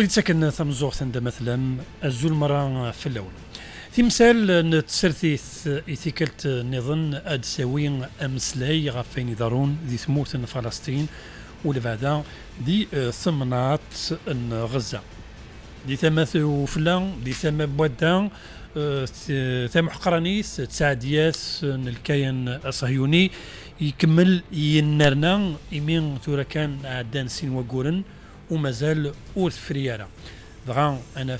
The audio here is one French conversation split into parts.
ولتسكن ثمزوغ ثند مثلا الزول مرة في اللون تمثال نتسرثيث إثيكلت نظن أد ساوي أمسلاي غفين دارون ذي ثموت فلسطين ولبعدا دي ثمنات غزة دي ثماثو وفلان دي ثما بودان ثم حقرانيس تساعدياس الكيان الصهيوني يكمل ينرنا يمين ثورة كان عدان سين وقورن ومازال ورث فريارا دغان انا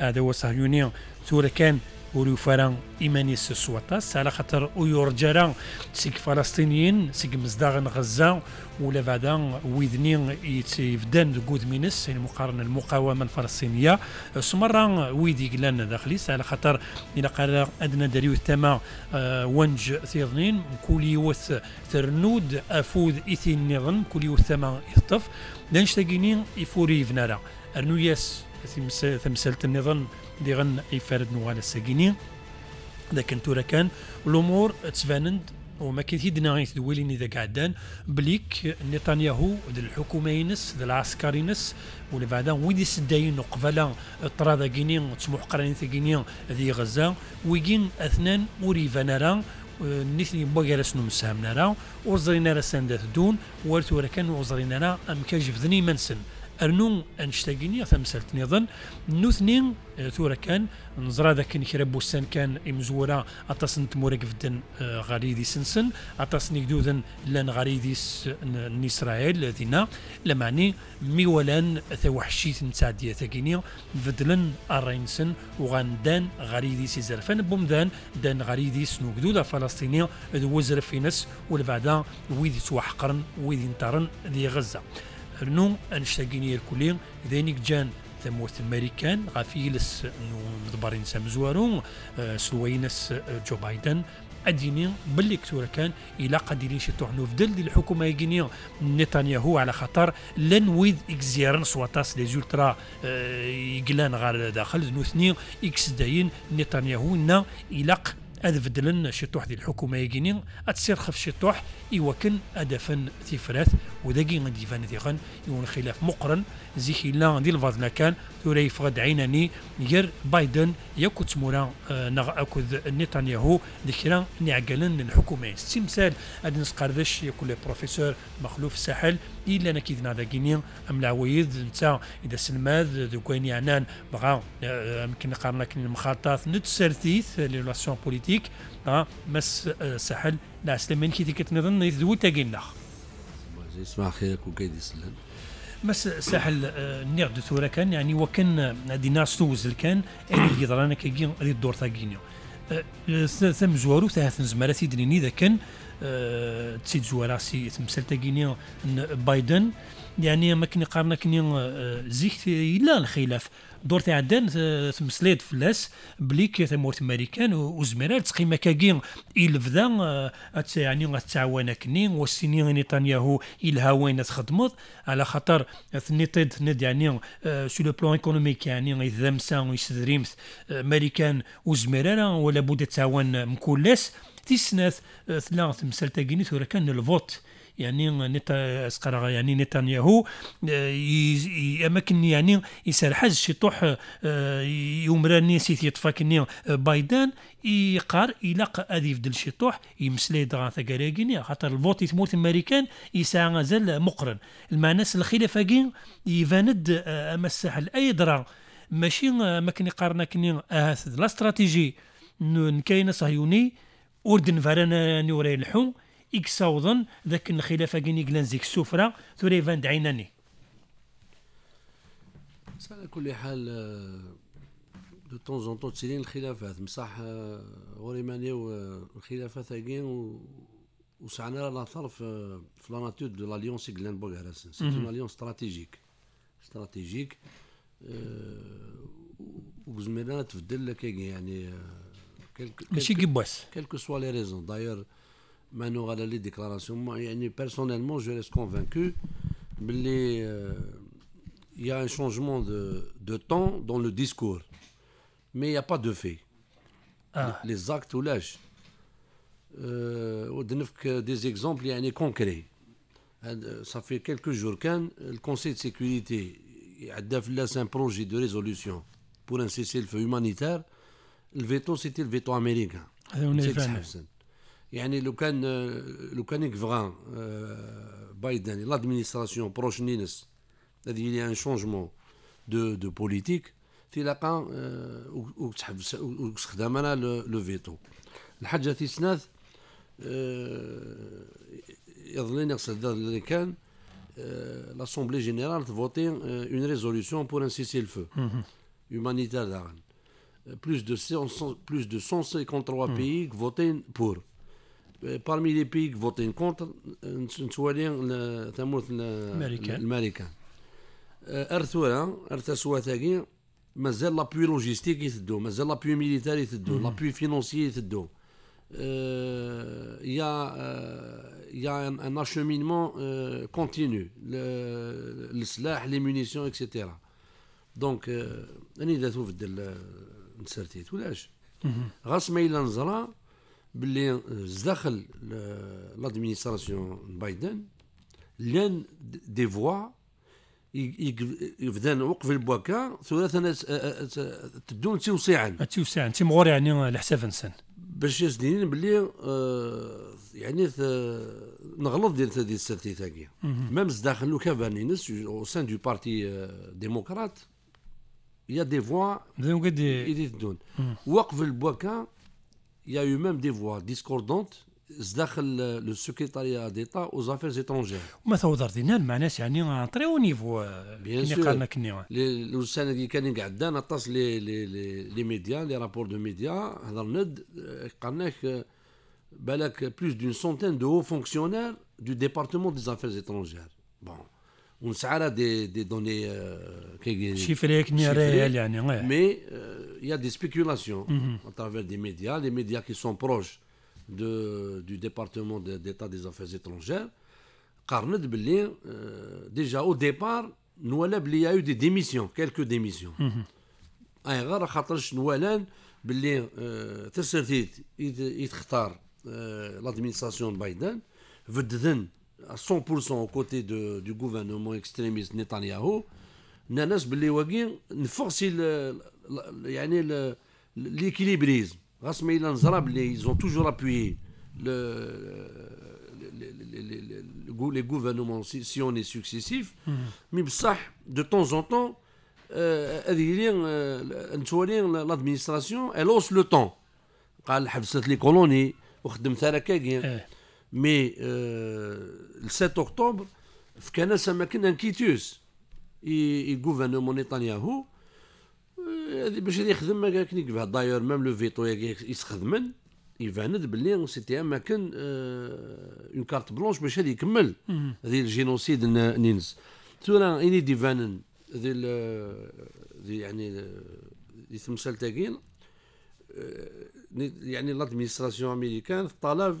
هذا هو صهيونيه ثورة كان وروفران إيماني سواتاس على خاطر ويورجارا سيك فلسطينيين سيك مزداغن غزة ولا بعدا ويدني يتفدان دقود مينس يعني مقارنة المقاومة الفلسطينية سمران ويدي قلان داخليس على خاطر إلى قال أدنى داريو التما آه، ونج ثيرنين كل يوث ترنود أفوذ إثين نظن كل يوث تما إثطف لنشتاقينين إفوري يفوري فنارا أرنو ياس تمثلت النظام ديغن اي فرد نوال الساقيني لكن تورا كان الامور تسفاند وما كان هيدنا غيث دويلين اذا قعدان بليك نتنياهو ذا الحكومه ينس ذا العسكر ينس ولا بعدا ويدي يسداين قبلا طرادا كينين تسمح قرانين ثقينين ذي غزه ويجين اثنان راه نيثني بوغير اسنو مساهمنا راه وزرينا راه ساندات دون ورثو كان وزرينا ام كاجف ذني منسن أرنو انشتاغيني ثمسلت نظن نوثنين آه، ثورة كان نزرا ذاك كرا بوستان كان إمزورا أتصن تمورك فدن آه، غاري دي سنسن اتصني دوذن لان غاري دي إسرائيل ذينا لمعني ميولان ثوحشيت نتعدية ثاقيني فدلن أرينسن وغاندان غاري دي سيزرفان بومدان دان غاري دي سنوكدودة فلسطينية ذو وزرفينس والبعدا ويدي توحقرن ويدي نتارن ذي غزة رنو انشتاقيني الكلين ذينيك جان ثموت الماريكان غافيلس نضبرين سامزوارو آه، سوينس آه، جو بايدن اديني باللي كتورا كان الى قادرين شي طعنو في دل الحكومه يجيني نتنياهو على خطر لن ويذ اكزيرن سواتاس لي زولترا آه، يقلان غار داخل نو نوثني اكس داين نتنياهو نا الى اذ بدلن شطوح دي الحكومه يجيني اتصير خف شطوح يوكن ادفن تفرات وذاكي غادي يفان ثيغان يكون خلاف مقرن زي خلال دي الفاضنا كان ثوري يفقد عيناني غير بايدن ياكو تمورا آه نغ اكد نتنياهو ذكرى نعقلن الحكومه استمثال هذا نسقردش يقول لي بروفيسور مخلوف الساحل الا انا كيدنا ذاكيني ام العويد انت اذا سلماد دوكوين يعنان بغا يمكن آه قارنا كن المخاطات نتسرثيث لي ريلاسيون بوليتيك آه مس الساحل آه، لا سليمان كي تكتنظن يذوي تاكيناخ يسمع خيرك وقاعد يسلم بس ساحل آه، نير دو ثورا كان يعني وكان آه، دي ناس توز كان اللي يضرانا كي غادي الدور تاكينيو آه، ثم زوارو ثلاث زمالة سيدني ذا كان تسيد زوارا سي تمثال تاكينيو بايدن يعني ما كني قارنا كني آه، زيك آه، الا الخلاف دور تاع عدان تمسليد آه، فلاس بليك تمورت ماريكان وزميرال تقيم كاكي الفدا يعني تعاون كني والسنين نتنياهو الها وين تخدمت على خاطر ثنيطيد ثنيد يعني سو لو بلون ايكونوميك يعني اذا مسا ويسدريمت ماريكان وزميرال ولا بد تعاون مكلس تيسناث ثلاث مسال تاكيني ثورا كان الفوت يعني نتا يعني نتنياهو اماكن يعني يسرحز طوح آه، يمراني سيت يطفاكني آه، بايدان يقار يلاق اذيف دل طوح يمسلي دغا ثقالاكينيا خاطر الفوت يثموت امريكان يسعى مازال مقرن المعناس الخلاف كين يفاند آه، اما الساحل اي درا ماشي ما كان يقارنا كني لا استراتيجي كاين صهيوني اردن فرانا نوري الحوم إكساوضن ذاك الخلافة كيني كلانزيك السفرة ثوري فاند عيناني بس على كل حال دو طون زون طون تسيرين الخلافات بصح آه، غوري مانيو آه، الخلافات هاكين وسعنا لا في آه، في لا ناتور دو لاليونس غلانبورغ هراسن سي اون اليونس استراتيجيك استراتيجيك وزميلنا تفدل لك يعني ماشي كباس كيلكو سوا لي ريزون داير les déclarations. Moi, personnellement, je reste convaincu mais euh, il y a un changement de, de temps dans le discours. Mais il n'y a pas de fait. Ah. Les actes ou l'âge. Euh, des exemples il un concrets. Euh, ça fait quelques jours qu'un Conseil de sécurité a laissé un projet de résolution pour un cessez-le-feu humanitaire. Le veto, c'était le veto américain. Et quand le candidat Biden, l'administration prochaine, c'est-à-dire il y a un changement de politique, c'est là quand on demande le veto. La justice n'a, dans les États-Unis, l'Assemblée générale a voté une résolution pour un cessez le feu mm-hmm. humanitaire hein. Plus de 153 mm. pays ont voté pour. بارمي لي بي فوتين كونتر نتوالي تموت الامريكان الامريكان ارثورا ارثسوا تاكي مازال لابوي لوجيستيك يتدو مازال لابوي ميليتار يتدو لابوي فينونسي يتدو يا يا ان a, euh, il لي مونيسيون اكسيتيرا دونك اني euh, في الدل le نسرتيت ولاش غاسما الى إلا باللي داخل لادمينستراسيون بايدن لان دي فوا يبدا وقف البواكا ثلاثة تدون توسيعا توسيعا تيمغور يعني على حساب انسان باش يسدين باللي يعني نغلط ديال هذه السرتي تاكي ميم داخل لو كافانينس او سان دو بارتي ديموكرات يا دي فوا دي تدون وقف البواكا il y a eu même des voix discordantes le secrétariat d'État aux affaires étrangères. Mais ça c'est un très haut niveau. Euh, Bien sûr. Hein. les médias, les rapports de médias, il y a plus d'une centaine de hauts fonctionnaires du département des affaires étrangères. Bon on savait de données euh, chiffrées. que chiffres réels mais euh, il y a des spéculations mhm. à travers des médias les médias qui sont proches du département d'état des affaires étrangères car n'ed blli euh, déjà au départ n'wala blli il y a eu des démissions quelques démissions en vrai خاطرش n'wala blli tsertit il est il estختار l'administration biden à 100% aux côtés du gouvernement extrémiste Netanyahou, nous avons qu'il y l'équilibrisme غصب ils ont toujours appuyé euh, les gouvernements si on est successif, mais mm-hmm. de temps en temps euh, l'administration euh, l'administration elle hausse le temps قال حبست لي كولوني وخدمت مي آه، ال 7 اكتوبر في كنسه ما كنا نكيتوس يغوفرنمون نتنياهو آه، باش يخدم ما كان يقبح داير ميم لو فيتو يستخدمن يفهند باللي سيتي اماكن اون كارت بلونش باش هذه يكمل هذه الجينوسيد نينز تورا اني ديفانن دي دي يعني دي تمثال تاكين آه، يعني لادمينستراسيون امريكان طلب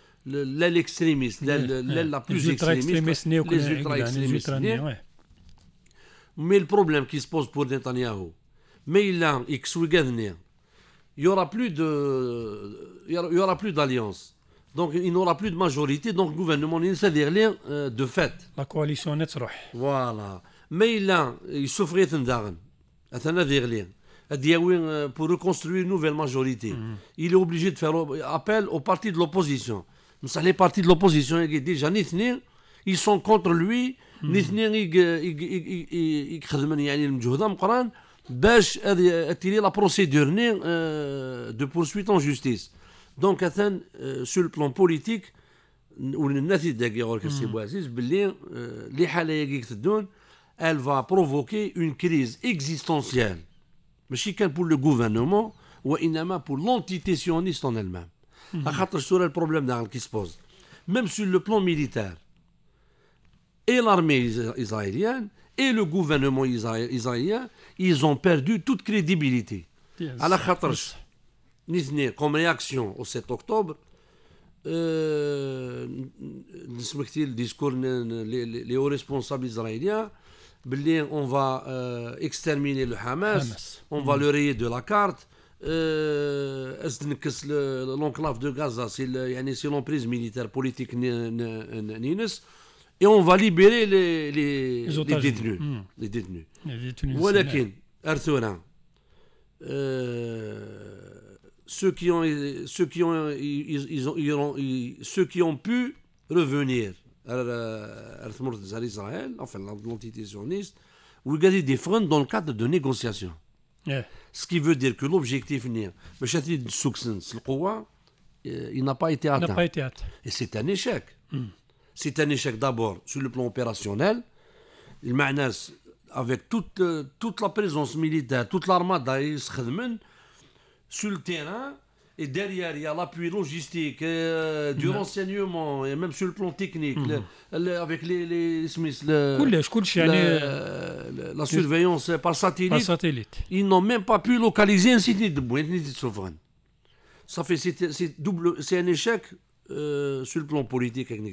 l'extrémiste la plus extrémiste, les ultra-extrémistes. Mais le problème qui se pose pour Netanyahu, mais il a il n'y aura plus de, y aura plus d'alliance. Donc il n'aura plus de majorité, donc le gouvernement ne sait rien euh, de fait. La coalition n'est Voilà. Mais il a, il souffrait d'un ah euh, pour reconstruire une nouvelle majorité. Mhm. Il est obligé de faire appel au parti de l'opposition les partis de l'opposition ils sont contre ils sont contre lui ni hmm. ni il la procédure euh, de poursuite en justice. Donc euh, sur le plan politique ils hmm. euh, elle va provoquer une crise existentielle. pour le gouvernement ou pour l'entité sioniste en elle-même. Mm-hmm. sur le problème qui se pose. Même sur le plan militaire, et l'armée israélienne et le gouvernement israélien, ils ont perdu toute crédibilité. À la comme réaction au 7 octobre, euh, les hauts responsables israéliens responsables israéliens, exterminer va va le on on va euh, mm-hmm. le rayer de la carte, euh, l'enclave de Gaza c'est l'emprise l'entreprise militaire politique nines et on va libérer les hmm. les détenus les détenus mais euh, ceux qui ont ceux qui ont ils ont ceux qui ont pu revenir alors euh, enfin l'entité sioniste garder des fronts dans le cadre de négociations eh. Ce qui veut dire que l'objectif n'est euh, il n'a pas été atteint. Pas été atteint. Et c'est un échec. Hmm. C'est un échec d'abord sur le plan opérationnel. Il avec toute, euh, toute la présence militaire, toute l'armada, sur le terrain, et derrière, il y a l'appui logistique, euh, du mm. renseignement, et même sur le plan technique, mm. avec les, les Smiths, la, surveillance par satellite, ils n'ont même pas pu localiser un site de souverain. Ça fait c'est un échec euh, sur le plan politique avec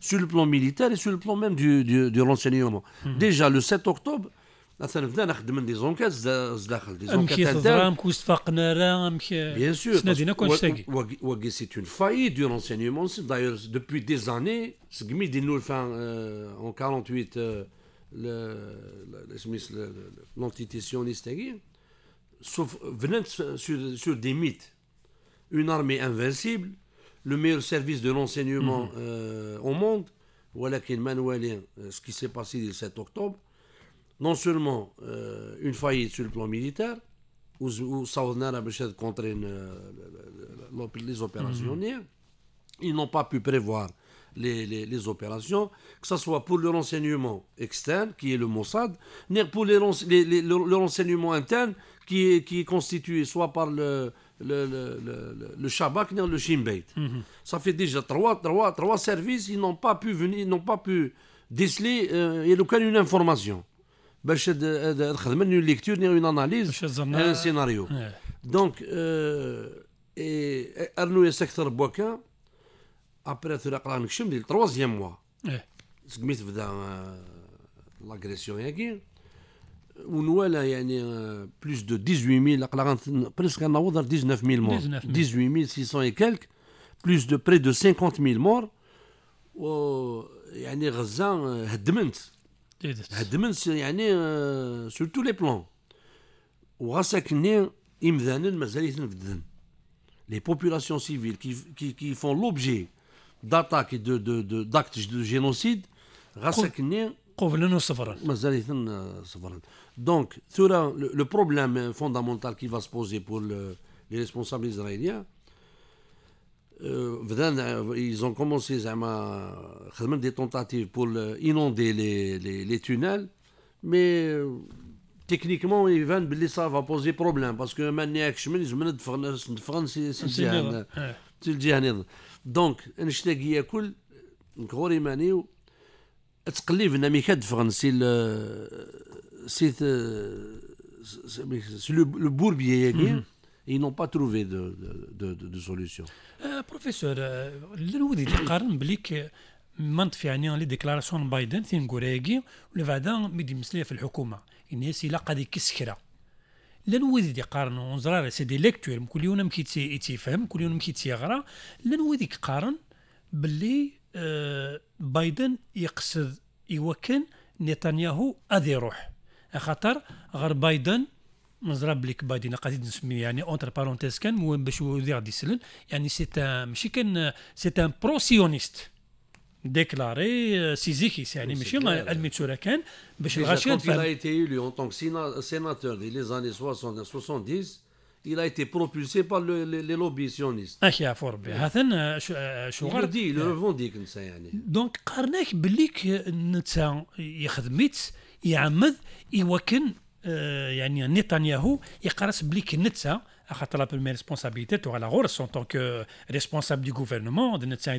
sur le plan militaire et sur le plan même du, du renseignement. Mm. Déjà le 7 octobre, Bien sûr, c'est une faillite du renseignement D'ailleurs, depuis des années, ce nous euh, en 1948, euh, l'entité sioniste, venant sur des mythes, une armée invincible, le meilleur service de renseignement mhm. euh, au monde, voilà ce qui s'est passé le 7 octobre non seulement euh, une faillite sur le plan militaire, où, où Saoudna a contre les opérations, mhm. ils n'ont pas pu prévoir les, les, opérations, que ce soit pour le renseignement externe, qui est le Mossad, ni pour les, le, renseignement interne, qui est, qui est constitué soit par le, le, le, le, le Shabak ni le Shin mhm. Ça fait déjà trois, trois, trois services, ils n'ont pas pu venir, n'ont pas pu déceler euh, et aucune une information. باش تخدم اون ليكتور ني اون اناليز ان سيناريو دونك ارنو يستكثر بوكان ابري ثلاث قرا نكشم ديال تروازيام موا سميت بدا لاغريسيون ياكي ونوالا يعني بلوس دو 18000 قرا بريسك نوض 19000 مور 18600 كالك بلوس دو بري دو 50000 مور و يعني غزه هدمنت Euh, sur tous les plans. Les populations civiles qui, font l'objet d'attaques et de, de, d'actes de génocide, euh, donc, le problème fondamental qui va se poser pour les responsables israéliens, euh, euh, ils ont commencé à des tentatives pour inonder les, les, les tunnels, mais euh, techniquement, ils viennent, ça va poser problème parce que maintenant, ils ont mis de France, c'est le dernier. Donc, un chèque est cool, un gros rémané, c'est que les dynamiques de France, le bourbier. ils n'ont pas trouvé de, de, de, de solution. بروفيسور الودي تقارن بليك في عينيه لي ديكلاراسيون بايدن تين كوراكي ولا بعدا ميدي مسليه في الحكومه الناس الى قاد كسكرا لا نوذي يقارن ونزرا سي دي ليكتور كل يوم كي تيفهم كل يوم كي تيغرا لا نوذي يقارن باللي بايدن يقصد يوكن نتنياهو ادي روح خاطر غير بايدن مزرب لك بادي انا نسمي يعني اونتر بارونتيز كان مهم باش ودي غادي يسلل يعني سي ماشي كان سي ان بروسيونيست ديكلاري سيزيكيس يعني ماشي الميتسورا كان باش الغاشي il a été élu en tant que sénateur des les années 60 70 il a été propulsé par le, les, les lobbies sionistes. اخي عفوا ربي هذا شغل دي لو ريفونديك نتا يعني دونك قارناك بليك نتا يخدم يعمد يوكن آه، يعني نتنياهو يقرص بلي كنتسا خاطر لا بريمير ريسبونسابيلتي تو لا غورس اون طونك ريسبونسابل دي غوفرنمون نتسا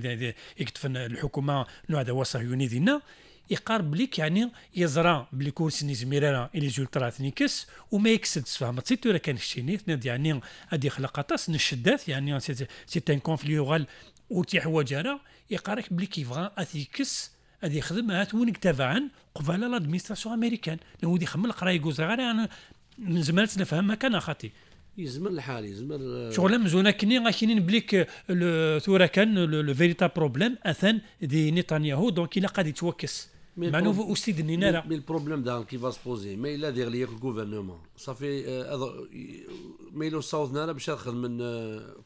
يكتفن الحكومه نوع هذا هو صهيوني دينا يقارب بليك يعني يزرى بلي كورسيني زميرانا لي زولترا ثنيكس وما يكسدش فهم تسيتو راه كان الشيني يعني غادي خلق طاس نشدات يعني سي ان كونفليوغال وتيحواج انا يقارك بلي كيفغا اثيكس هذه خدمة ونك عن قبل لادمينستراسيون امريكان لو دي خمل قراي كوزا غير انا من زمان نفهمها كان اخاتي يزمن الحال يزمن آه. شغل مزونه كني غاشينين بليك آه، ثورا كان لو فيريتا بروبليم اثان دي نتنياهو دونك الا قاد يتوكس مع نوفو سيد نينارا مي البروبليم دا كي فاس بوزي مي الا دير ليك الكوفرنمون صافي آه، مي لو صوت نارا باش ادخل من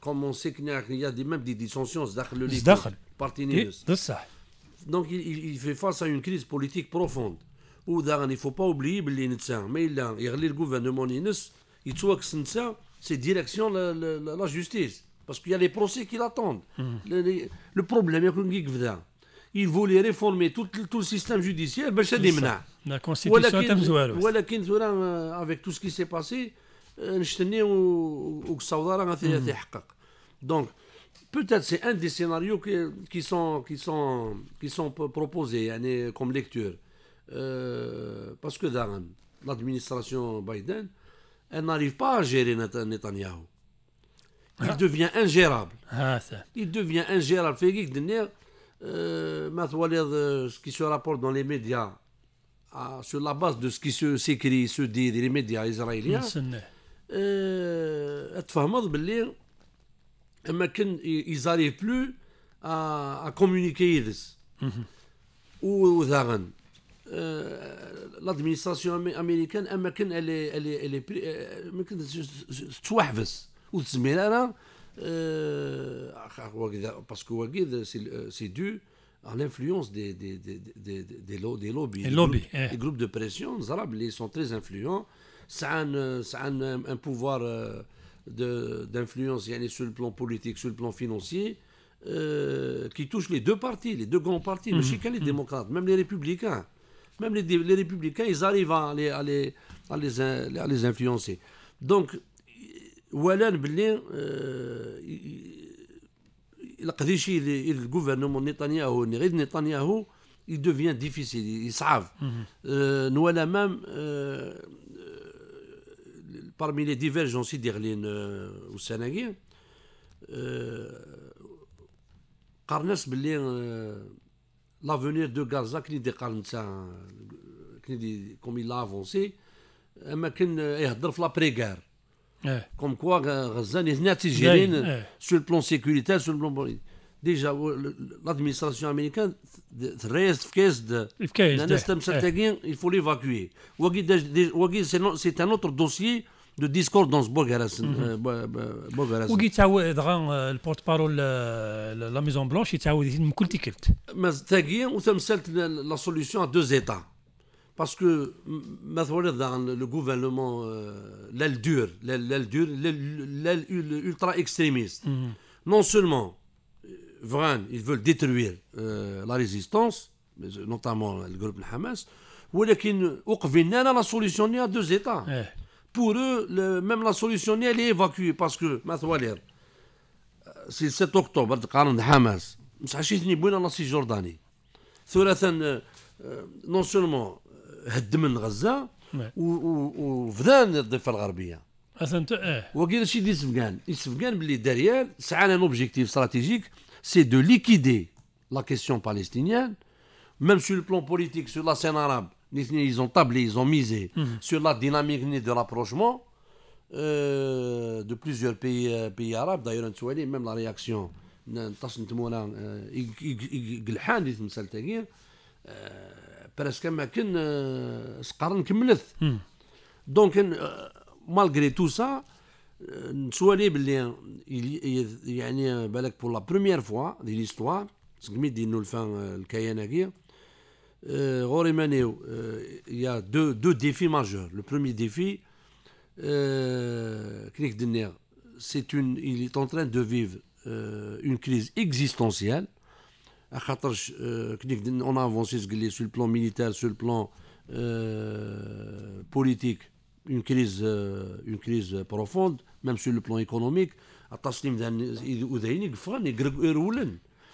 كومونسي كني ديما بدي دي سونسيونس داخل لو ليك داخل بارتي نيوز إيه، بصح Donc il, fait face à une crise politique profonde. Ou il ne faut pas oublier mais il a le gouvernement il que c'est direction de la, la, justice. Parce qu'il y a les procès qui l'attendent. Hmm. Le, problème est qu'on il voulait réformer tout, le système judiciaire, mais ben, c'est La constitution est euh, avec tout ce qui s'est passé, نستناو euh, والصوضه hmm. des غتحقق Donc, Peut-être c'est un des scénarios qui, sont, qui, sont, qui sont proposés hein, comme lecture. Euh, parce que dans l'administration Biden, elle n'arrive pas à gérer Netanyahu. Ah. Ah, Il devient ingérable. Il devient ingérable. ce qui se rapporte dans les médias, sur la base de ce qui s'écrit, se, se dit dans les médias israéliens, euh, ils n'arrivent plus à, à communiquer. Mhm. Ou euh, L'administration américaine, elle est, elle est, elle est, parce que euh, c'est dû à l'influence des, des, des, des, lobbies. Les, lobbies, hein. groupes de pression, les Arabes ils sont très influents. C'est un, pouvoir euh, d'influence sur le plan politique, sur le plan financier, euh, qui touche les deux partis, les deux grands partis, mais mmh. les mhm. démocrates, même les républicains. Même les, les républicains, ils arrivent à les, à les, à les, influencer. Donc, Walan euh, le gouvernement Netanyahou, Netanyahu il devient difficile, ils savent. Mhm. Euh, Nous, même parmi les divergences génocides euh, au euh, ou Sanagui, Karnas euh, l'avenir de Gaza, euh, comme il eh, l'a avancé, pré guerre eh. Comme quoi, Gaza n'est pas eh. sur le plan sécuritaire, sur le plan Déjà, l'administration américaine reste dans l'instant stratégique, il faut l'évacuer. C'est un autre dossier de discours dans le porte-parole euh, la Maison Blanche, il la solution à deux États. Parce que le gouvernement, euh, l'aile dure, l'aile dure, l'aile ultra-extrémiste, mhm. non seulement euh, ils veulent détruire la résistance, notamment le groupe Hamas, mais la solution à deux États. Eh. Pour eux, même la solution n'est pas évacuée. Parce que, vous euh, savez, c'est l'octobre de Hamas. C'est-à-dire qu'il n'y a pas de l'Asie jordaine. Il faut euh, euh, non seulement défendre Gaza, mais aussi défendre l'Afrique du est Regarde l'Isfganie. L'Isfganie, derrière, a un objectif stratégique, c'est de liquider la question palestinienne, même sur le plan politique, sur la scène arabe. Ils ont tablé, ils ont misé mhm. sur la dynamique de rapprochement euh, de plusieurs pays euh, arabes. D'ailleurs, nous même la réaction. de Tassin mon il a dit ça. Parce qu'avec nous, c'est pas un commencement. Donc, euh, malgré tout ça, nous voilà, il y a une belle pour la première fois de l'histoire. C'est comme ils nous nous le faisons le euh, euh, il y a deux, deux, défis majeurs. Le premier défi, euh, c'est une, il est en train de vivre une crise existentielle. On a avancé sur le plan militaire, sur le plan politique, une crise, une crise profonde, même sur le plan économique.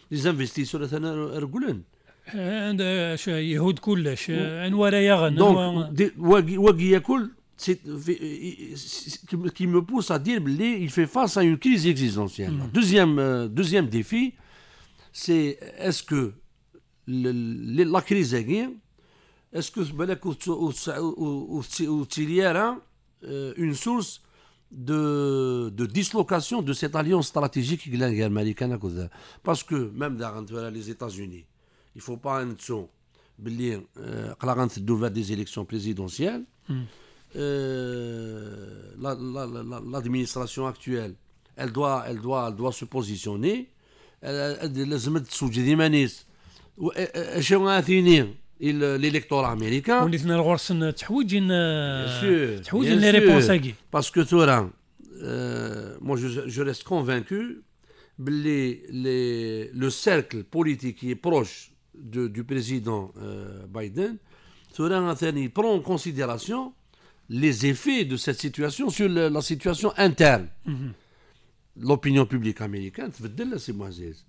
Les investisseurs de qui me pousse à dire il fait face à une crise existentielle. Mm. Deuxième, euh, deuxième défi, c'est est-ce que la crise est est-ce que hein, euh, une source de, dislocation de cette alliance stratégique guerre américaine Parce que même dans les États-Unis, il ne faut pas en dire que la rente est des élections présidentielles. Hmm. Euh, l'administration actuelle, elle doit se positionner. Elle doit se mettre sous le démaniste. a Il euh, l'électorat américain. On que c'est une réponse. Parce que, euh, moi je reste convaincu que le cercle politique qui est proche du président euh, Biden sera prend en considération les effets de cette situation sur la situation interne. Mm-hmm. L'opinion publique américaine, c'est moins aise.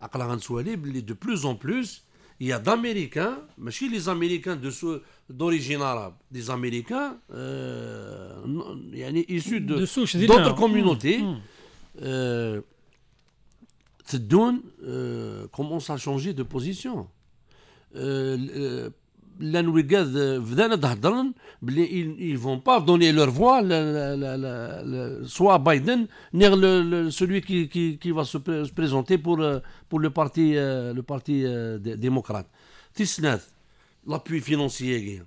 De plus en plus, il y a d'Américains, mais chez les Américains d'origine arabe, des Américains euh, issus d'autres communautés. Mm, mm. Euh, donne euh, commence à changer de position. Euh, euh, euh ils ne vont pas donner leur voix, soit Biden, ni le, celui qui, qui, qui, va se, présenter pour, pour le parti, le parti démocrate. l'appui financier,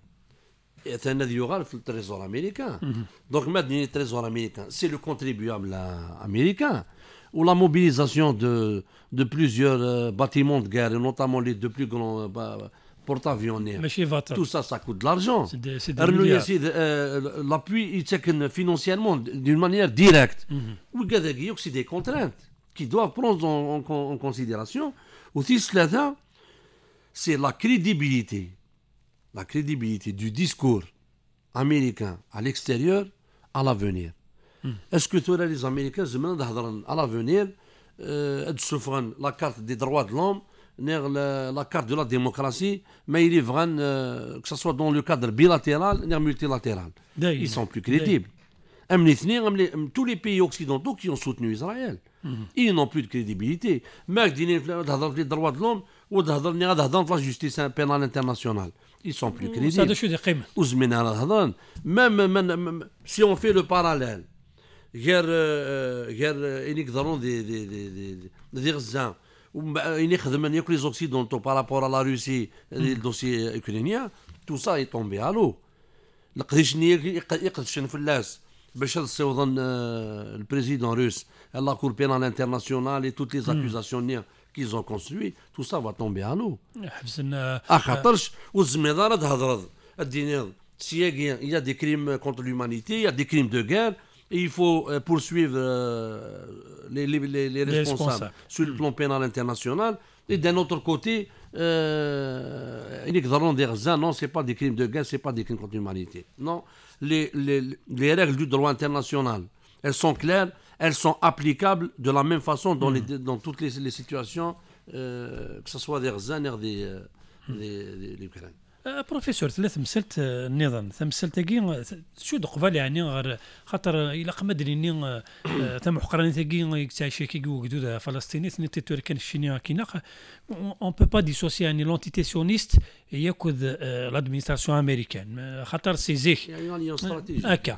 il y aura le trésor américain. Mm-hmm. Donc maintenant, le trésor américain, c'est le contribuable américain ou la mobilisation de, plusieurs euh, bâtiments de guerre, notamment les deux plus grands euh, bah, porte avions Tout ça, ça coûte de l'argent. Euh, l'appui, il financièrement d'une manière directe. Mhm. Ou a aussi des contraintes qui doivent prendre en, considération. Aussi, cela, c'est la crédibilité. La crédibilité du discours américain à l'extérieur à l'avenir. Est-ce que les Américains à l'avenir euh, de la carte des droits de l'homme La carte de la démocratie Mais ils lèvent euh, Que ce soit dans le cadre bilatéral Ou multilatéral Ils sont plus crédibles Tous les pays occidentaux qui ont soutenu Israël mhm. Ils n'ont plus de crédibilité Mais ils ont les droits de l'homme la justice pénale internationale Ils sont plus crédibles Même si on fait le parallèle Guerre unique dans des bah, une que les occidentaux par rapport à la Russie mm. les le dossier ukrainien, tout ça est tombé à l'eau. Euh, le président russe, la Cour pénale internationale et toutes les mm. accusations qu'ils ont construit, tout ça va tomber à l'eau. Euh, euh, il y a des crimes contre l'humanité, il y a des crimes de guerre il faut euh, poursuivre euh, les, responsables, sur le hmm. plan pénal international. Et d'un autre côté, euh, des non, ce pas des crimes de guerre, ce n'est pas des crimes contre l'humanité. Non, les, règles du droit international, elles sont claires, elles sont applicables de la même façon dans, hmm. toutes les, situations, euh, que ce soit des Rzan ou des, des, أه، بروفيسور ثلاث مسلت النظام أه، ثمسلت كي أه، شو قبل يعني غير خاطر الا قما دريني تم حقراني تاكي تعيش كي وكدود فلسطيني ثني تيتور كان الشيني كينا اون بو با ديسوسي يعني لونتيتي سيونيست ياكود لادمينستراسيون امريكان خاطر سي زيك يعني هكا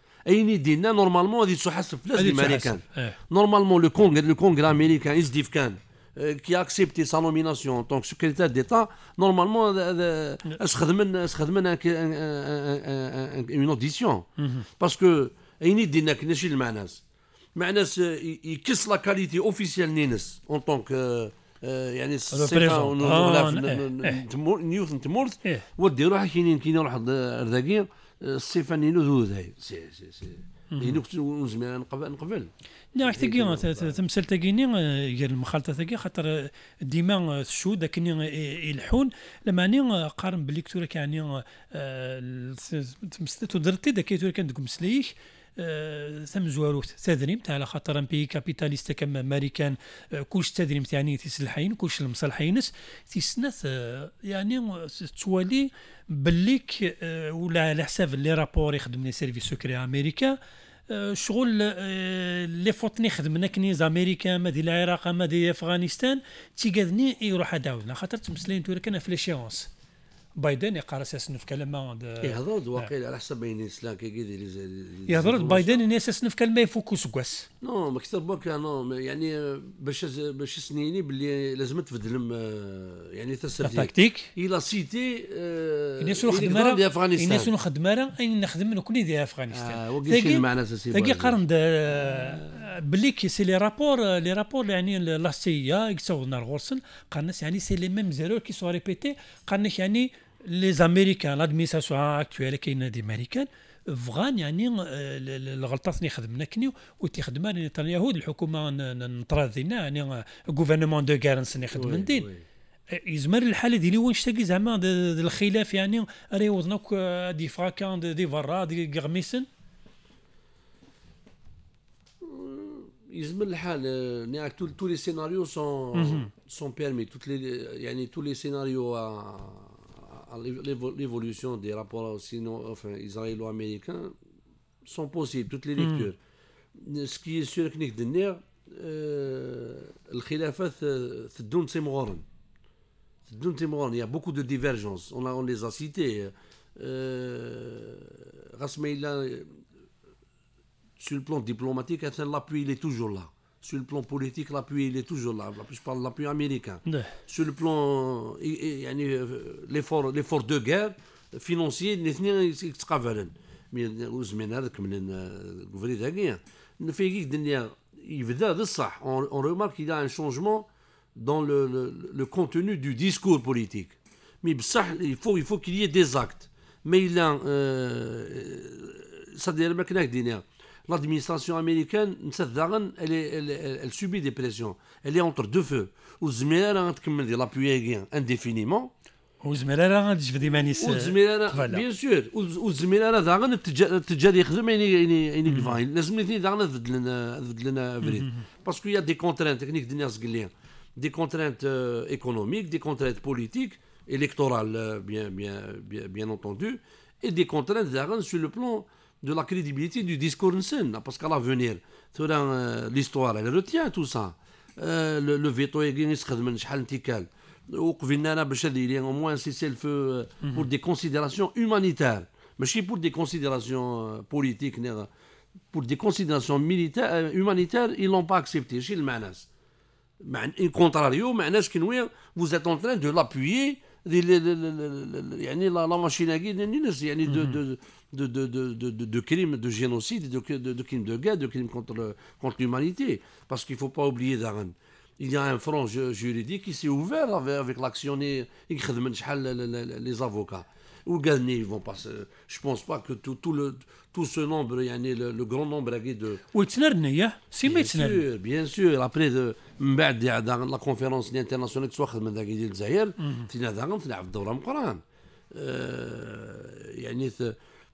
ايني دينا نورمالمون هذه في فلوس الامريكان نورمالمون لو كونغ لو كونغ امريكان ديف كان كي اكسبتي سا نوميناسيون ان تونك سكرتير ديتا نورمالمون اش خدمنا اش خدمنا اون اوديسيون باسكو ايني دينا كنا شي المعناس معناس يكس لا كاليتي اوفيسيال نينس اون تونك يعني الصفه نيوث نتمورث ودي روحك كاينين كاين روح الرذاقير الصفه نينو هاي سي سي سي اللي كنت نزمر نقبل نقبل لا حتى كي تمثال تاكيني هي آه، المخالطه تاكي خاطر ديما الشهود لكن يلحون لما اني قارن باللي كتورك يعني آه، تمثلت ودرتي داك كان دوك مسليك ثم زواروت تدريم تاع على خاطر بي كابيتاليست كما ماريكان كوش تدريم تيس الحين كوش المصلحينس تيسنث يعني, يعني توالي بليك ولا على حساب لي رابور يخدم لي سيرفيس سكري امريكا شغل لي فوتني خدمنا كنيز امريكا ما دي العراق ما دي افغانستان تيقادني يروح اداولنا خاطر تمسلين تولي كان في ليشيونس بايدن يقرا اساس نفك لما يهضر واقيلا على حسب بين لي كيدير يهضر بايدن اني اساس نفك كلمه نعم. يفوكس كواس نو ما كثر برك يعني باش باش سنيني باللي لازم تبدل آه، يعني تسر تاكتيك لا سيتي الناس سنو خدمه اني سنو خدمه اني نخدم كل ديال افغانستان ثاقي آه، قرن بليك سي لي رابور لي رابور يعني لا سي لاستيه نار الغرسل قالناس يعني سي لي ميم زيرو كي سو ريبيتي قالنا يعني لي زاميريكان لادمينستراسيون اكتويل كاينه دي امريكان فغان يعني الغلطات آه، اللي خدمنا كني واللي خدمها نتنياهو الحكومه نطرازينا يعني غوفرنمون دو كارنس اللي خدمن دين يزمر الحاله ديالي وين شتاقي زعما الخلاف يعني راه دي فراكان دي فرا دي غرميسن tous les scénarios sont, sont permis, toutes les, tous les scénarios à, l'évolution des rapports enfin, israélo-américains sont possibles, toutes les lectures. Ce qui est sûr, c'est que le khilafat euh, il y a beaucoup de divergences, on, a, on les a citées. Euh, sur le plan diplomatique, l'appui, il est toujours là. Sur le plan politique, l'appui, il est toujours là. Je parle de l'appui américain. Sur le plan, euh, euh, l'effort, l'effort de guerre financier, les deux, mais الزمن هذاك le gouvernement a Il euh, de ça. On remarque il y a un changement dans le, contenu du discours politique mais ça, il faut il faut qu'il y ait des actes mais il a ça dire ما dire l'administration américaine, elle, elle, subit des pressions. Elle est entre deux feux. indéfiniment. bien sûr. Parce qu'il y a des contraintes techniques des contraintes euh, économiques, des contraintes politiques, électorales, euh, bien, entendu, et des contraintes sur le plan de la crédibilité du discours Nsen, parce qu'à l'avenir, l'histoire, elle retient tout ça. le, veto est un شحال au moins c'est le feu pour des considérations humanitaires mais pour des considérations politiques pour des considérations militaires humanitaires ils l'ont pas accepté chez le manas contrario contraire, vous êtes en train de l'appuyer La machine est en train de de, de, de, de, crimes de génocide, de, crimes de guerre, de crimes contre, contre l'humanité. Parce qu'il ne faut pas oublier Il y a un front juridique qui s'est ouvert avec, l'actionnaire les avocats. Ou gagner, ils vont pas. Je pense pas que tout, tout, le, tout ce nombre, le, le grand nombre de. Oui, hein. c'est bien sûr, bien sûr. Après, la conférence internationale qui soit mhm. euh, il y a un Il y a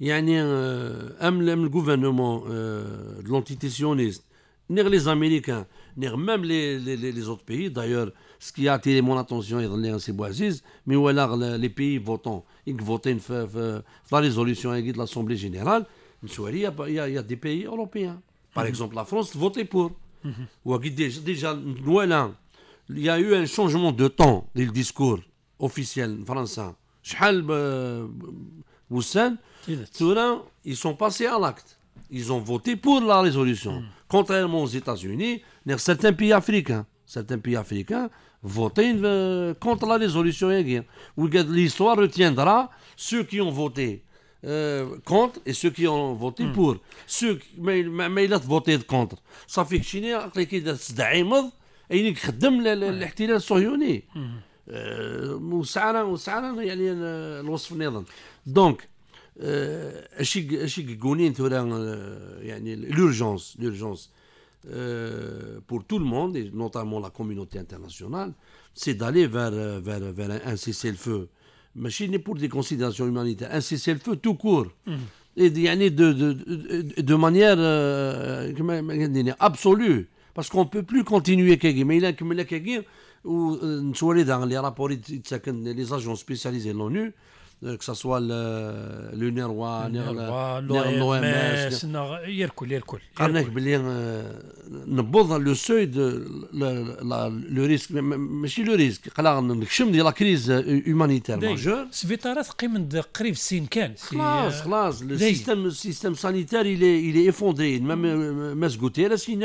le euh, gouvernement euh, de l'entité sioniste, les Américains, ni même les, autres pays, d'ailleurs, ce qui a attiré mon attention, c'est Boaziz, mais voilà les pays votants, ils votent la résolution de l'Assemblée générale, il y, a des pays européens. Par mhm. exemple, la France votait pour. Mhm. Déjà, il y a eu un changement de temps du discours officiel français. Je Boussen, ils sont passés à l'acte. Ils ont voté pour la résolution. Contrairement aux États-Unis, certains pays africains, certains pays africains votaient contre la résolution L'histoire retiendra ceux qui ont voté contre et ceux qui ont voté pour. Ceux mais, mais il a voté contre. Ça fait que les a ont voté et il a eh, donc eh, eh, l'urgence l'urgence pour tout le monde, et notamment la communauté internationale, c'est d'aller vers, euh, vers, vers un cessez-le-feu. Mais pour des considérations humanitaires, un cessez-le-feu tout court. Mm. Et de, de, de manière euh, absolue. Parce qu'on ne peut plus continuer. Mais il a ou euh, nous sommes dans les rapports des agents spécialisés de l'ONU, euh, que ce soit le le risque, mais le risque, de la crise euh, humanitaire le système sanitaire, il est effondré. Même il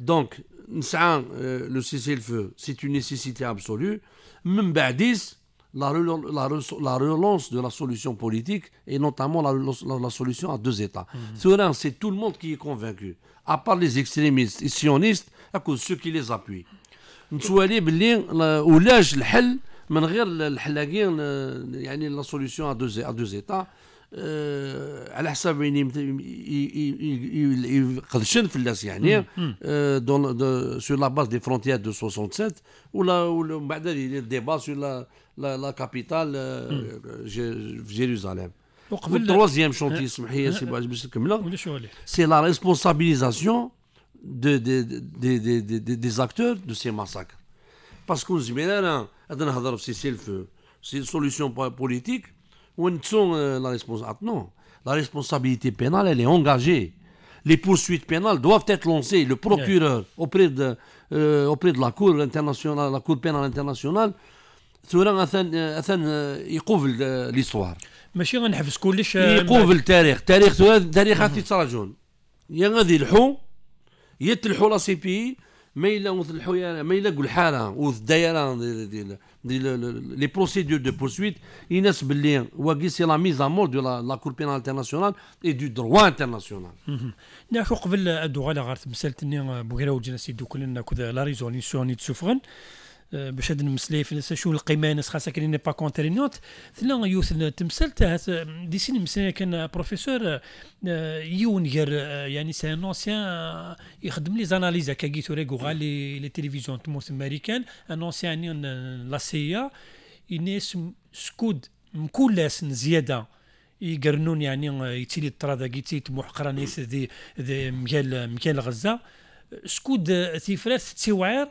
Donc, le cessez-le-feu, c'est une nécessité absolue. Même la, relance de la solution politique et notamment la, solution à deux États. C'est tout le monde qui est convaincu, à part les extrémistes et sionistes, à cause de ceux qui les appuient. Nous ou l'âge, le من غير الحلاقين يعني لا سوليسيون ا دو sur la base des frontières de 67, où il y a le bah, débat sur la capitale, euh, hmm. Jérusalem. Le troisième euh, chantier euh, c'est la responsabilisation des acteurs de ces massacres. Parce que nous vous hein, le feu, c'est une solution politique. Euh, la responsabilité. Ah, non, la responsabilité pénale, elle est engagée. Les poursuites pénales doivent être lancées. Le procureur auprès de, euh, auprès de la Cour internationale, la Cour pénale internationale, يقوفل ليستوار ماشي غنحبس كلش يقوفل التاريخ تاريخ تاريخ غادي يتراجعون يا غادي يلحو يتلحو لا سي بي ما الا وث ميلا ما الا قول حاله وث الدائره لي بروسيدور دو بورسويت يناس باللي واكي سي لا ميز مور دو لا كور بينال انترناسيونال اي دو دروا انترناسيونال ناخو قبل ادو غالا غير غارت مسالتني بوغيرا وجنا سيدو كلنا كذا لا ريزونيسيون يتسوفغن باش هاد في نسا شو القيمه ناس خاصة كاين با نوت ثلا يوث تمثل ديسين مسلي كان بروفيسور آه، يون غير آه، يعني سي ان اونسيان يخدم لي زاناليز هكا كيتو غا لي تيليفزيون تموت امريكان ان اونسيان لا سي يناس سكود مكولاس زياده يقرنون يعني آه، يتيلي الطراد كيتي محقرة ناس دي دي مجال مجال غزة سكود تيفرات تيوعير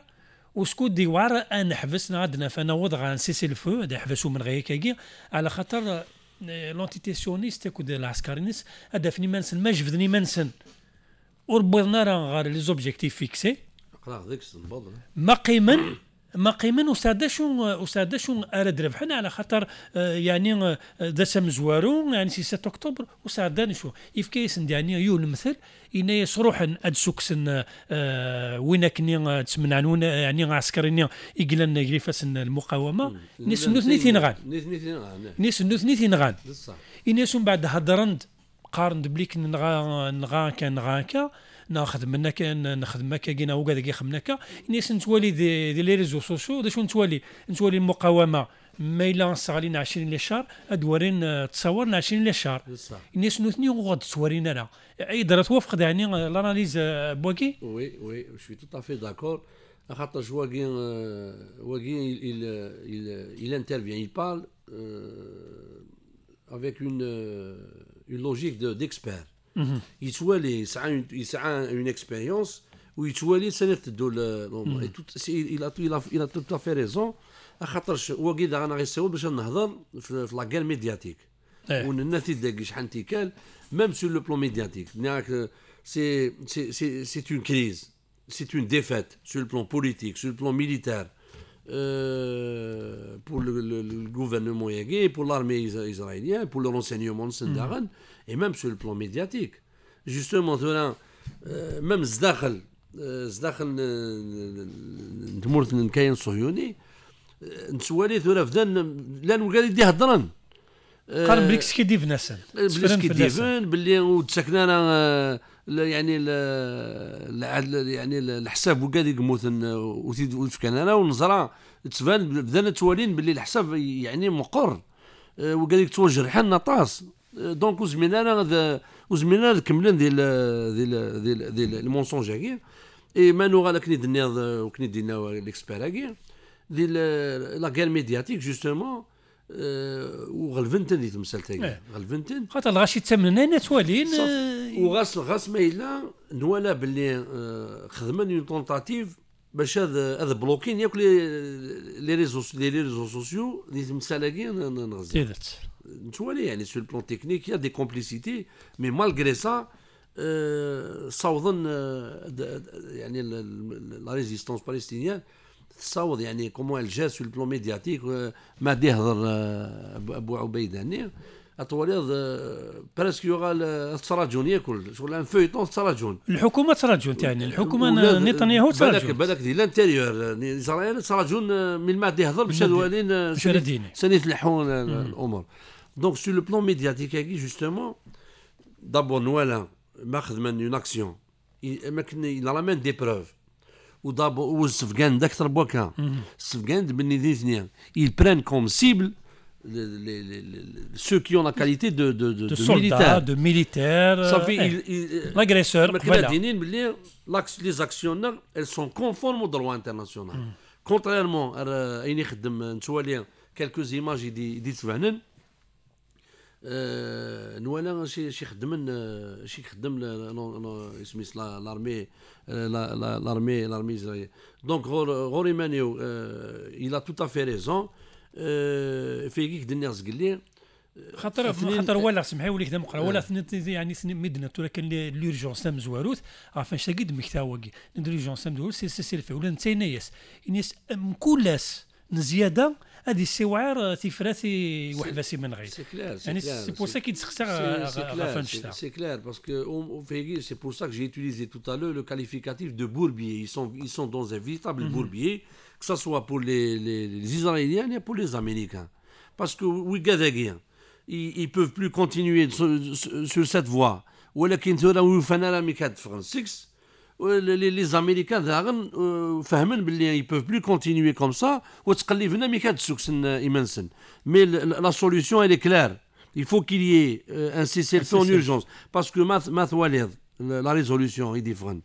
وسكوت ديوار ان حبسنا عندنا فانا وضع سيسي الفو هذا حبسوا من غير كاكي على خاطر آه، لونتيتي سيونيست كود العسكرينيس هذا فني منسن ما جبدني منسن وربضنا راه غير لي زوبجيكتيف فيكسي ما قيمن ما قيمن وسادشون وسادشون ارد ربحنا على خاطر آه، يعني آه، دسم زوارون يعني 6 اكتوبر وسادان شو يفكيس آه، يعني يو المثل إنا صروحا أد سكسن آه وين كني عن وين يعني عسكرين إقلان يجريفاس المقاومة نيس نوثني ثينغان نيس نوثني ثينغان إنا بعد هدرند قارن بليك نغا نغا كان نغا كا ناخذ منك مكا كينا وكذا كا الناس يعني نتوالي دي, دي لي ريزو سوسيو دا شو نتوالي نتوالي المقاومه ما الا نصغلينا 20 لي شهر ادورين آه، تصورنا 20 لي شهر الناس يعني نوثني وغاد تصورين انا اي درا توافق يعني آه، لاناليز آه، بواكي وي وي شوي تو تافي داكور خاطر واكي واكي ال ال ال intervient il parle euh, avec une اون لوجيك دو ديكسبير Mhm. une expérience où mhm. il il tout à a tout il a tout à fait انا غيساول باش نهضر في لاكير ميدياتيك والناس تدقي شحال تيكال ميم on لو بلون ميدياتيك سي سي سي pour le, le, le gouvernement pour l'armée israélienne, pour le renseignement de et même sur le plan médiatique. Justement, euh, même Zdakhl, Zdakhl, Zdakhl, Zdakhl, Zdakhl, صهيوني نسوالي ثورة فدان لان وقال يدي هضران قال بليكس كي ديفن ناسن بليكس كي ديفن باللي وتسكنا انا يعني يعني الحساب وقال وقاد يقموت وتفكان انا ونزرع تبان بدانا توالين باللي الحساب يعني مقر وقال لك توجر حنا طاس دونك وزمينا وزمينا كملن ديال ديال ديال ديال ذي المونسونج هاكي اي ما نوغا كني دنيا وكني دينا ليكسبير هاكي ديال لا غير ميدياتيك جوستومون وغلفنتن دي تمثلت تاعي غلفنتن خاطر الغاشي تمننا نتوالين وغاس غاس ما الا نوالا باللي خدمن اون تونتاتيف باش هذا هذا بلوكين ياك لي ريزو لي ريزو سوسيو اللي تمثال هاكي يعني سو البلان تكنيك يا دي كومبليسيتي مي مالغري سا صوضن يعني لا ريزيستونس باليستينيان تصاود يعني كومون ال سو البلان ميدياتيك ما دي ابو عبيده هني اطوليض برسك يوغا تراجون ياكل شغل ان فويتون تراجون الحكومه تراجون تاعنا الحكومه نتنياهو تراجون بالك بالك دي لانتيريور اسرائيل تراجون من ما دي هضر باش هذوالين سنيت الحون الامور Donc, sur le plan médiatique, justement, d'abord, Noël, hein, une action. Il, a la main des preuves. Ou d'abord, ou Sfgan, d'acteur Boakin. Sfgan, Ils prennent comme cible ceux qui ont la qualité de, de, de, soldats, De militaires. l'agresseur. Les actionnaires, elles sont conformes au droit international. Mhm. Contrairement à euh, quelques images, ils disent آه، نوالا شي شي خدم آه، شي خدم سميت لارمي لارمي لارمي اسرائيل دونك غور ايمانيو الى تو افي ريزون كيك دنيا زقلي خاطر euh, خاطر ولا سمحي وليك دم قرا ولا آه. يعني مدنا ترى كان لورجونس تاع مزواروت عرفاش تاكيد مكتاوكي لورجونس تم مزواروت سي سي سي ولا نتا نايس ناس يعني مكلاس زياده C'est pour ça clair, من que c'est سي بور سا كيتسخسر utilisé tout à l'heure le qualificatif de bourbier ils sont ils sont dans un véritable mhm. bourbier que ce soit pour les, les, israéliens et pour les américains parce que oui ils ne peuvent plus continuer sur, cette voie ou la ou continuer sur France les, les Américains d'Aren euh, fahmen ils ne peuvent plus continuer comme ça, ou ce qu'ils viennent mais Mais la solution elle est claire. Il faut qu'il y ait un cessez-le-feu en urgence. Parce que math, math Walid, la, résolution est différente.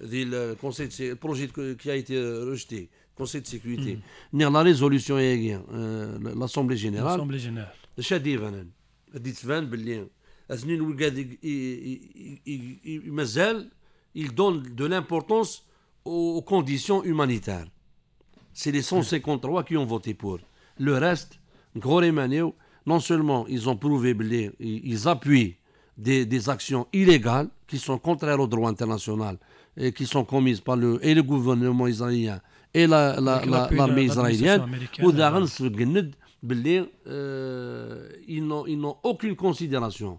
Le, conseil le projet qui a été rejeté, le Conseil de sécurité, mais la résolution est euh, l'Assemblée générale. L'Assemblée générale. Le chef d'Ivanen. dit chef d'Ivanen, il y a un il donne de l'importance aux conditions humanitaires. C'est les 153 qui ont voté pour. Le reste, non seulement ils ont prouvé, ils appuient des, actions illégales qui sont contraires au droit international et qui sont commises par le, et le gouvernement israélien et l'armée israélienne, ben, euh, ils n'ont aucune considération.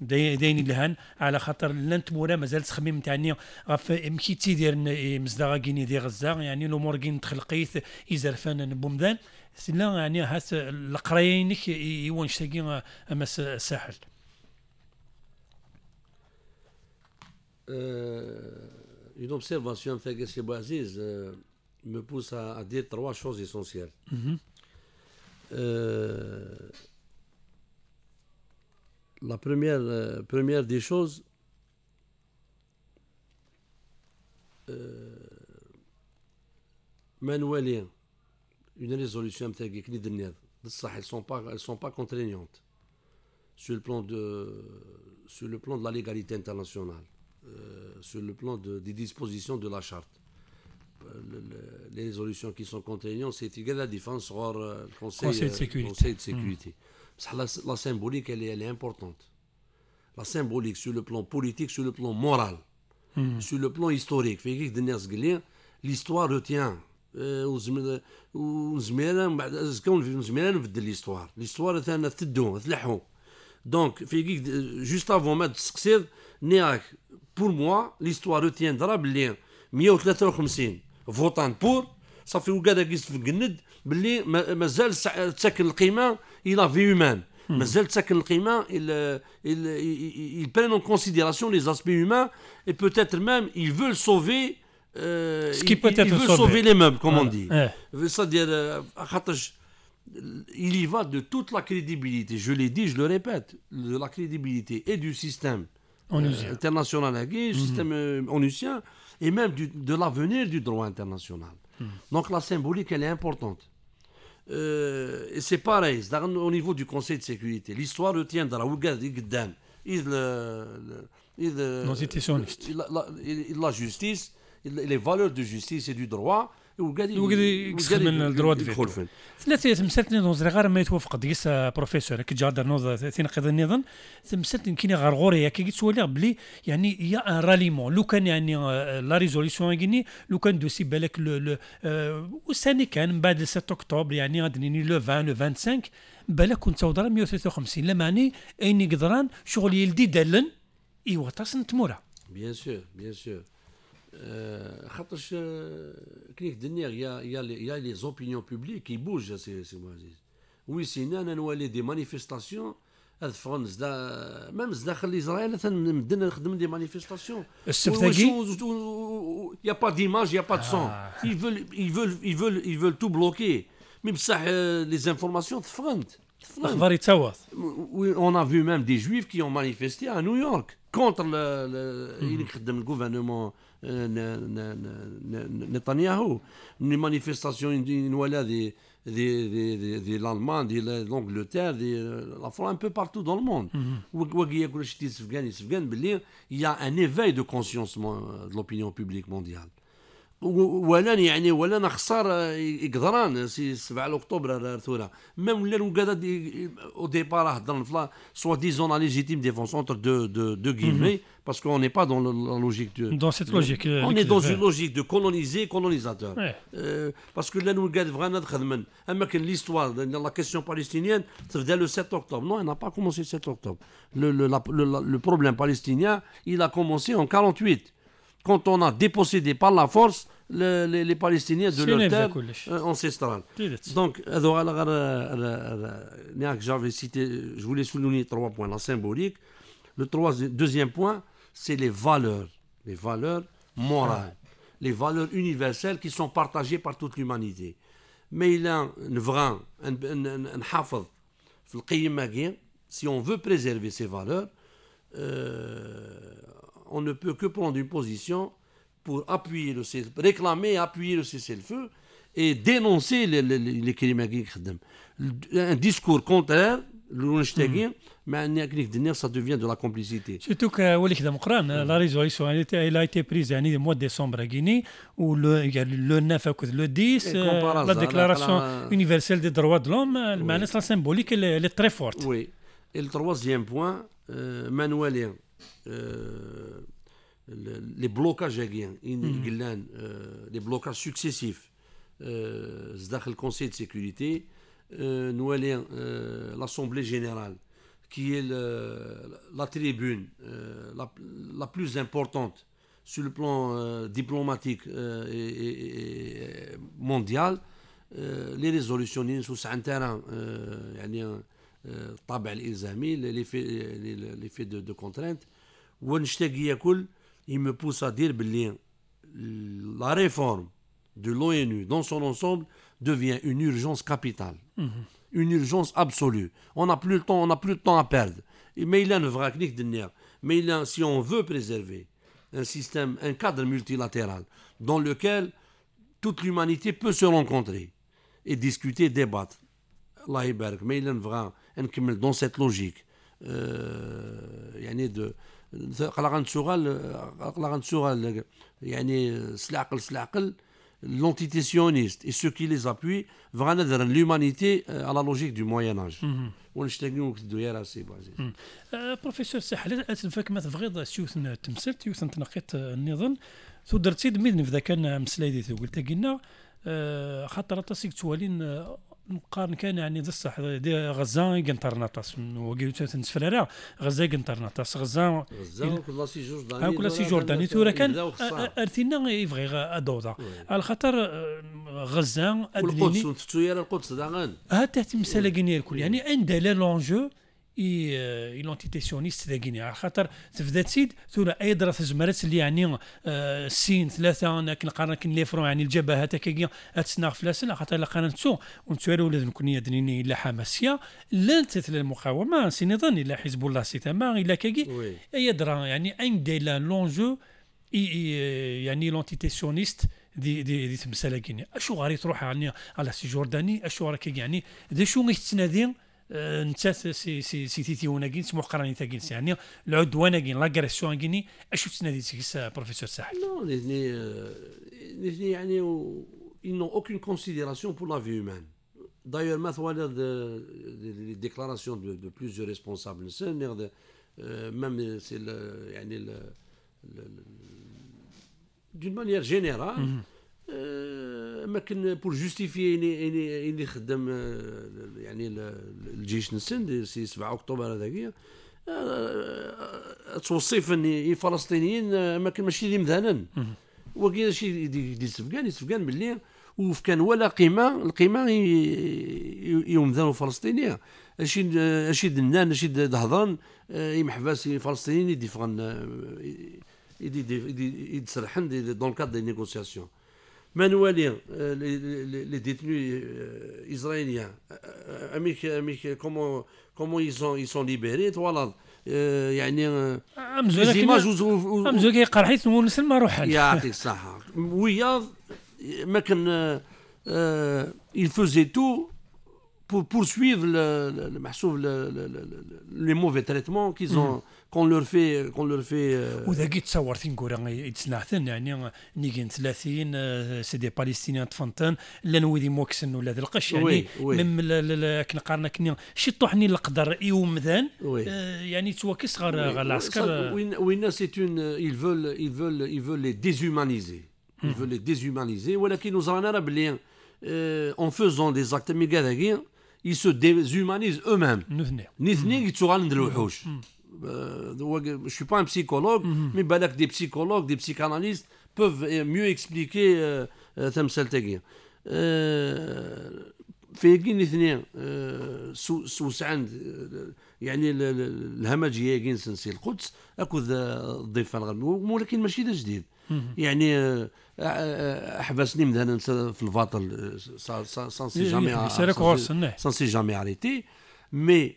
دايني لهان على خاطر لن تمورا مازال تخمم تاعني غف مكي دير إيه، مزدغا كيني دي غزه يعني الامور كين تخلقيت يزرفان بومدان سلا يعني هاس القرايينك يوان شتاقي اما آه، الساحل euh, une observation fait que Sibou Aziz euh, me pousse à, تروا dire trois choses essentielles. Mm-hmm. euh, la première, euh, première des choses, euh, manuelien, une résolution elles ne sont pas, elles sont pas contraignantes sur le plan de, sur le plan de la légalité internationale, euh, sur le plan des dispositions de la charte. les résolutions qui sont contraignantes, c'est la défense hors Conseil, de sécurité. Mmh. بصح لا سيمبوليك اللي هي importante لا سيمبوليك سو لو بلون بوليتيك سو لو بلون مورال سو لو بلون هيستوريك في كيك دنيا زقلي ليستوار روتيان وزميران بعد كون في زميله نبدل ليستوار ليستوار ثانا تدو تلحو دونك في كيك جوست افون ما تسقسيض نياك بور موا ليستوار روتيان درا بلي 153 فوطان بور صافي وكذا كيس في قند بلي مازال ساكن القيمه Il a vie humaine. Hmm. Mais ils, il, euh, ils, prennent en considération les aspects humains et peut-être même ils veulent euh, sauver. sauver. les meubles, comme on dit. cest dire euh, il y va de toute la crédibilité. Je l'ai dit, je le répète, de la crédibilité et du système international, du hmm. système onusien, et même de l'avenir du droit international. Hmm. Donc la symbolique, elle est importante. Euh, c'est pareil, au niveau du Conseil de sécurité. L'histoire retient dans la la, euh, euh, la justice, les valeurs de justice et du droit, وقادي يوجد من الدروات فيتو ثلاثة نظن نوز غير ما يتوافق ديس بروفيسور كي جادر نوض ثين قيد النظام تمسلتني كيني غير غوريا كي قلت سوالي بلي يعني يا ان راليمون لو كان يعني لا آه، ريزوليسيون كيني لو كان دوسي بالك لو لو وساني كان من بعد 7 اكتوبر يعني غادي نيني لو 20 لو 25 بالك كنت تهضر 153 لا معني اني قدران شغل يلدي دالن ايوا تاسن تمورا بيان سور بيان سور il y, a, les opinions publiques qui bougent. Oui, c'est des manifestations. Même l'Israël, des manifestations. Euh, il n'y a pas d'image, il n'y a pas de sang ah. Ils veulent, ils veulent, ils veulent, ils veulent tout bloquer. Même ça, euh, les informations de On a vu même des juifs qui ont manifesté à New York contre le, le hmm. gouvernement. Euh, Netanyahou. Une manifestation, une manifestation des, des, des, l'Allemagne, de l'Angleterre, euh, la France, un peu partout dans le monde. Mhm. Il y a un éveil de conscience euh, de l'opinion publique mondiale. ولان يعني ولان خساره قدران سي 7 اكتوبر ثورة ميم ولا الوكاده او ديبار هضرن فلا سوا ديزون ليجيتيم ديفونس اونتر دو دو دو غيمي parce qu'on n'est pas dans la logique de. Dans cette logique. Euh, on est dans euh, une logique de coloniser colonisateur. Euh, parce que là, nous regardons vraiment l'histoire, de la question palestinienne, c'est le 7 octobre. Non, elle n'a pas commencé le 7 octobre. Le, le, le, problème palestinien, il a commencé en 48 quand on a dépossédé par la force les, Palestiniens de leur terre euh, ancestrale. Donc, j'avais cité, je voulais souligner trois points. La symbolique, le troisième, deuxième point, c'est les valeurs, les valeurs morales, ah. les valeurs universelles qui sont partagées par toute l'humanité. Mais il y a un vrai, un, un, si on veut préserver ces valeurs, euh, on ne peut que prendre une position pour appuyer le réclamer appuyer le cessez-le-feu et dénoncer les, les, les Un discours contraire, mm. ça devient de la complicité. Surtout que euh, euh, la résolution elle, a été prise au mois de décembre à Guinée, où le, le 9 le 10, euh, la, hein, Déclaration universelle des droits de l'homme, la symbolique, elle, est très forte. Oui. Et le troisième point, manuelien. Euh, les blocages les mhm. euh, blocages successifs euh, dans le Conseil de sécurité, nous allons l'Assemblée générale, qui est la tribune la, plus importante sur le plan diplomatique et, mondial, les résolutions sont un terrain. les الالزامي l'effet de contrainte il me pousse à dire que la réforme de l'ONU dans son ensemble devient une urgence capitale, mhm. une urgence absolue. On n'a plus le temps, on n'a plus de temps à perdre. Mais il y a une vraie Mais il a, si on veut préserver un système, un cadre multilatéral dans lequel toute l'humanité peut se rencontrer et discuter, débattre. Mais il y a une vraie, dans cette logique, euh, de قلا يعني سلعقل سلعقل l'entité sioniste et ceux qui les appuient vont dans l'humanité à la logique du Moyen Âge. ونشتاقوا راسي بعزيز. بروفيسور ساحل تنفك ما تفغيض سيوث تمثل سيوث تنقيت النظام تو درتي دميدن في ذاك مسلاي دي قلت قلنا أه، خاطر تسيك توالين مقارن كان يعني ذا الصح دي غزة قنطر نطاس وقيلت تنسفل على غزة قنطر نطاس غزة غزة كلاسي جورداني ها كلاسي جورداني تورا كان ارتينا يبغي ادوضا على خاطر غزة والقدس تفتو يا القدس داغان ها تحت مساله كنيا الكل يعني عندها لا لونجو اي لونتيتي سيونيست غينيا على خاطر تبدا تسيد ثورة اي درا تزمرت اللي يعني السين ثلاثه انا كنقارن كن لي فرون يعني الجبهه تاكي اتسنا فلاس على خاطر قارن تسو ونتوالو ولاد كنيا دنيني الا حماسيه لا تثل المقاومه سي نظن الا حزب الله سي تما الا كي اي درا يعني ان لا لونجو اي يعني لونتيتي سيونيست دي دي دي تمسالا كينيا اشو غاري تروح يعني على سي جورداني اشو غاري يعني ذا شو غيتسنادين نتا سي سي سي تيتي وناكين سمو قراني تاكين يعني العدوان كين لاغريسيون كيني اشو تسنادي تيكس بروفيسور ساحل نو نيزني نيزني يعني ils n'ont aucune considération pour la vie humaine. D'ailleurs, maintenant, les déclarations de, de plusieurs responsables, de, euh, même c'est le, le, le, le d'une manière générale, mm -hmm. euh, ما كان بور جوستيفي اني اني اني خدام آه، يعني الجيش نسند سي 7 اكتوبر هذاك آه، آه، توصيف اني الفلسطينيين ما كان ماشي اللي مذهلا وكي شي دي سفكان يسفكان باللي وف ولا قيمه القيمه يوم ذا الفلسطينيه اشي اشي دنان اشي دهضان يمحباس فلسطينيين يدفغن يدي يدي يدي يدي دون كاد دي نيغوسياسيون Manuel, euh, les, les, les détenus euh, israéliens, euh, euh amic, comment, comment ils, sont, ils sont libérés voilà. euh, يعني, euh, les ah, images Il faisait tout pour poursuivre le, le, le, le, les mauvais traitements qu'ils mhm. ont. qu'on leur fait qu'on leur fait وذاك تصور تنكورا يتسنعثن يعني نيجين 30 سيدي باليستينيان تفنتن لا نويدي موكسن ولا ذا القش يعني مم كنقارنا كني شي طوحني القدر يوم ذان يعني تواكس غير غير العسكر وين سي اون ils veulent ils veulent ils veulent les déshumaniser ils veulent les déshumaniser ولكن وزرانا راه بلي en faisant des actes مي ils se déshumanisent eux-mêmes. Nithni, ils sont des je ne suis pas un psychologue, mm -hmm. mais des psychologues, des psychanalystes peuvent mieux expliquer تمثال تاعي. فيقين اثنين سوس عند يعني الهمجيه كين سنسي القدس اكو الضفه الغربيه ولكن ماشي دا جديد يعني احبسني مدهنا في الباطل سانسي جامي سانسي جامي عريتي مي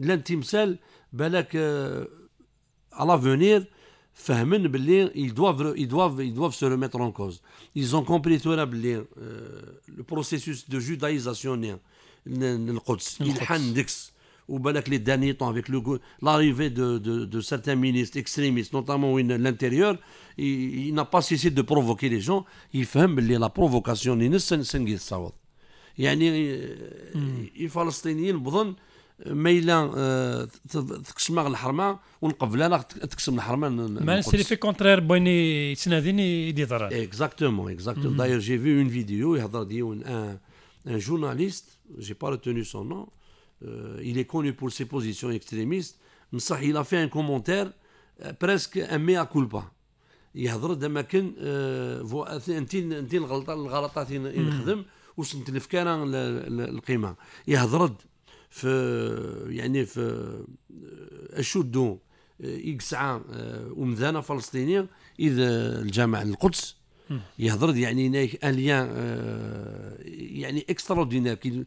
l'intime celle à l'avenir ils doivent ils doivent ils doivent se remettre en cause. Ils ont compris le processus de judaïsation le contexte ou belac les derniers temps avec l'arrivée de certains ministres extrémistes notamment l'intérieur il n'a pas cessé de provoquer les gens il feint la provocation يعني آه، الفلسطينيين بظن ما الا آه، تقسم الحرمه ونقبل انا تقسم الحرمه ما سيري في كونترير بيني سناديني يدي ضرر اكزاكتومون اكزاكتومون داير جي في اون فيديو يهضر دي ان ان جورناليست جي با ريتوني سون نو il est connu pour ses positions extrémistes بصح il a fait un commentaire euh, presque un mea culpa يهضر دما كان انت انت الغلطه الغلطات اللي mm. وصلت لفكانه القيمه يهضرد في يعني في آه، اشدو يقسعة آه، آه، ومذانة فلسطينية إذا الجامع القدس يهضر يعني ان اليان يعني اكسترودينير كي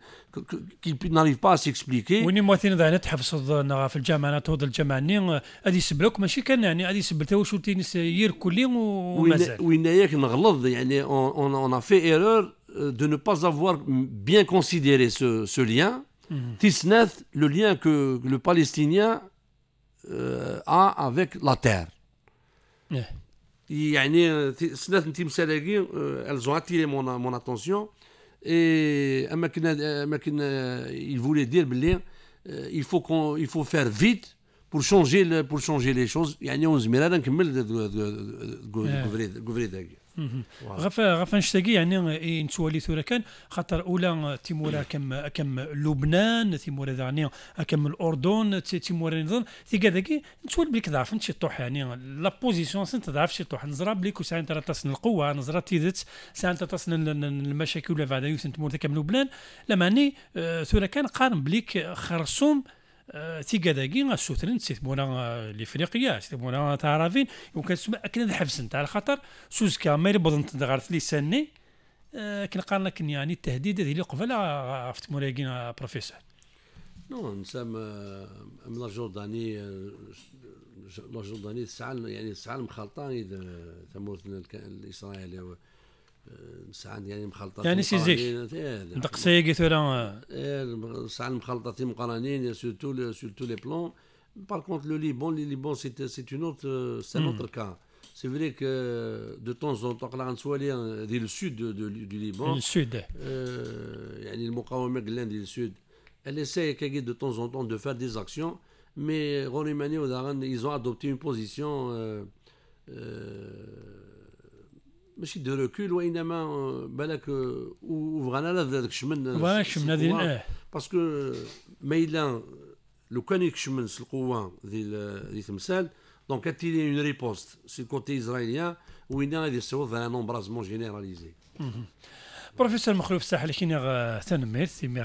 كي ناريف با سيكسبليكي وين مواثين ذا نتحفص في الجامعه توض الجامعه ني غادي يسبلوك ماشي كان يعني غادي يسبل تا واش يير كلي ومازال وين ياك نغلط يعني اون اون في ايرور de ne pas avoir bien considéré ce, lien, mmh. le lien que le Palestinien a avec la terre. elles ont attiré mon, attention et il voulait dire qu'il il faut faut faire vite pour changer pour changer les choses غف غف نشتاقي يعني نتوالي ثورة كان خاطر اولى تيمورا كم كم لبنان تيمورا يعني كم الاردن تيمورا نظن ثي كذاكي نتوالي بليك ضعف شي طوح يعني لا بوزيسيون سنت ضعف شي طوح نزرى بليك وساعات ترى القوة نزرى تيدت ساعات ترى المشاكل ولا بعد يوسف تمور كم لبنان لما ثورة آه، كان قارن بليك خرصوم تيكاداكي السوترن تيتبونا لافريقيا تيتبونا تاع رافين وكان سمع كنا حبسن تاع الخطر سوزكا ما يربضن لي ساني سنين آه، كنقارن لك يعني التهديد اللي قبل عرفت مولاكين بروفيسور نو نسام ام لا جورداني لا جورداني تسعى يعني تسعى المخلطه اذا تموت الاسرائيلي It's يعني مخلطات يعني a des Par contre, le Liban, c'est, euh, c'est, une autre, euh, c'est un hmm. autre cas. C'est vrai que euh, de temps en temps, on hein, le sud du Liban. Elle essaie de temps en temps de faire des actions, mais ils ont adopté une position mais c'est de recul où il y a un malheur, où il y a un malheur sur le pouvoir. Parce que, mais il y a le connexion sur le pouvoir de l'État. Donc, il y a une réponse sur le côté israélien, où il y a un embrasement généralisé. Mhm. بروفيسور مخلوف الساحل كينا تنمير تيمي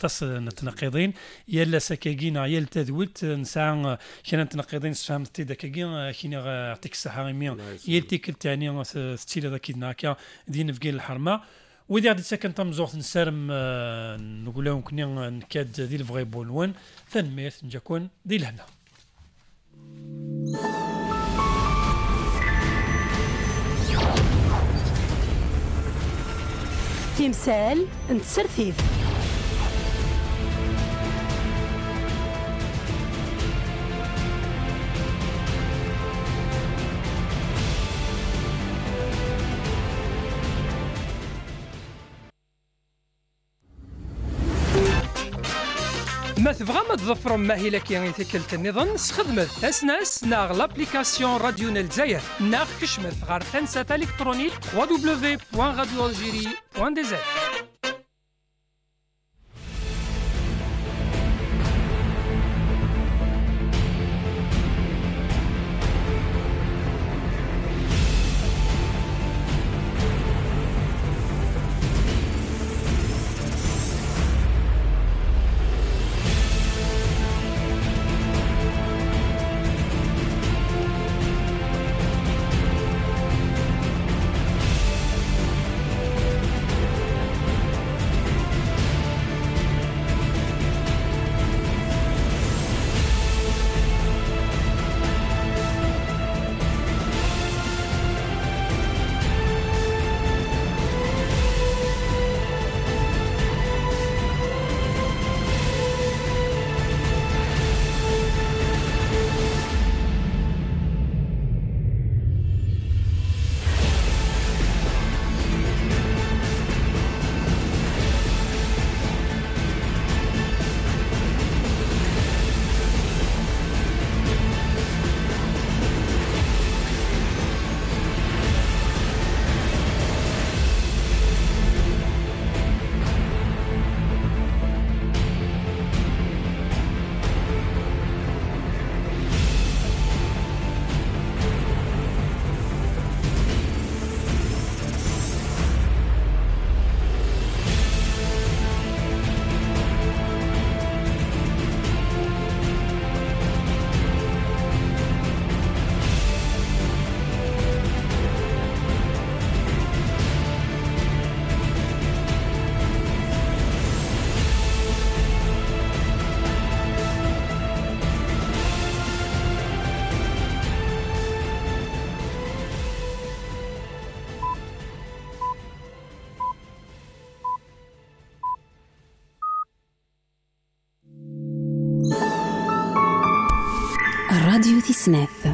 تص نتنقيضين يلا سكاكينا يلا تدويت نسعى كينا نتنقيضين سفهم تي داكاكي كينا يعطيك الصحة غيمي يلا تيكل تاني ستيلا داكي هكا دين في الحرمة وإذا غادي تسكن تمزوغ تنسرم نقول لهم كنا نكاد ديال فغي بولوان تنمير نجاكون ديال هنا Thank you. تمثال نتسرثيف تظفر ما هي لك يعني تكلت النظام خدمت تسناس ناغ لابليكاسيون راديو نالزاير ناغ كشمث غار تنسات الكترونيك www.radioalgérie.dz Smith.